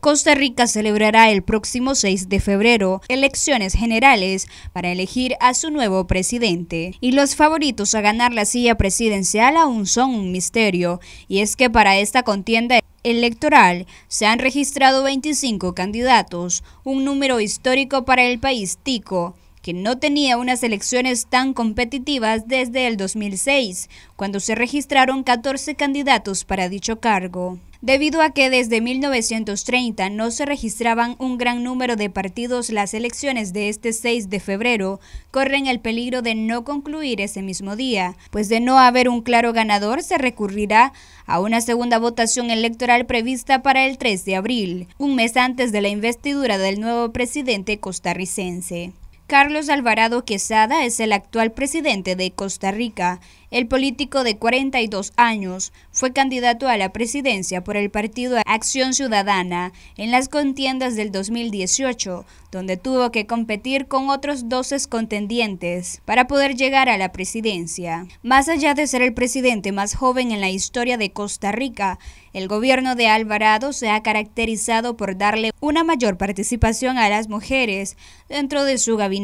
Costa Rica celebrará el próximo 6 de febrero elecciones generales para elegir a su nuevo presidente. Y los favoritos a ganar la silla presidencial aún son un misterio, y es que para esta contienda electoral se han registrado 25 candidatos, un número histórico para el país tico no tenía unas elecciones tan competitivas desde el 2006, cuando se registraron 14 candidatos para dicho cargo. Debido a que desde 1930 no se registraban un gran número de partidos, las elecciones de este 6 de febrero corren el peligro de no concluir ese mismo día, pues de no haber un claro ganador se recurrirá a una segunda votación electoral prevista para el 3 de abril, un mes antes de la investidura del nuevo presidente costarricense. Carlos Alvarado Quesada es el actual presidente de Costa Rica. El político de 42 años fue candidato a la presidencia por el partido Acción Ciudadana en las contiendas del 2018, donde tuvo que competir con otros 12 contendientes para poder llegar a la presidencia. Más allá de ser el presidente más joven en la historia de Costa Rica, el gobierno de Alvarado se ha caracterizado por darle una mayor participación a las mujeres dentro de su gabinete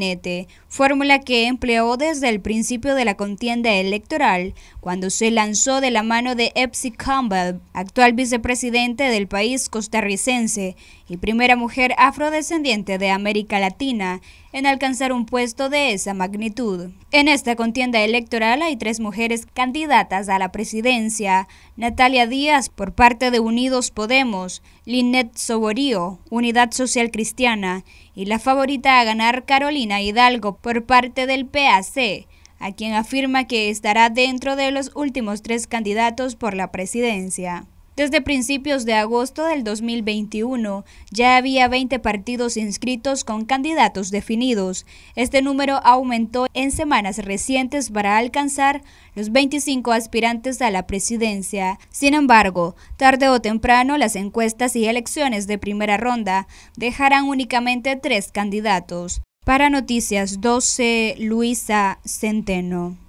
fórmula que empleó desde el principio de la contienda electoral, cuando se lanzó de la mano de Epsi Campbell, actual vicepresidente del país costarricense, y primera mujer afrodescendiente de América Latina en alcanzar un puesto de esa magnitud. En esta contienda electoral hay tres mujeres candidatas a la presidencia, Natalia Díaz por parte de Unidos Podemos, Linette Soborío, Unidad Social Cristiana, y la favorita a ganar Carolina Hidalgo por parte del PAC a quien afirma que estará dentro de los últimos tres candidatos por la presidencia. Desde principios de agosto del 2021 ya había 20 partidos inscritos con candidatos definidos. Este número aumentó en semanas recientes para alcanzar los 25 aspirantes a la presidencia. Sin embargo, tarde o temprano las encuestas y elecciones de primera ronda dejarán únicamente tres candidatos. Para Noticias 12, Luisa Centeno.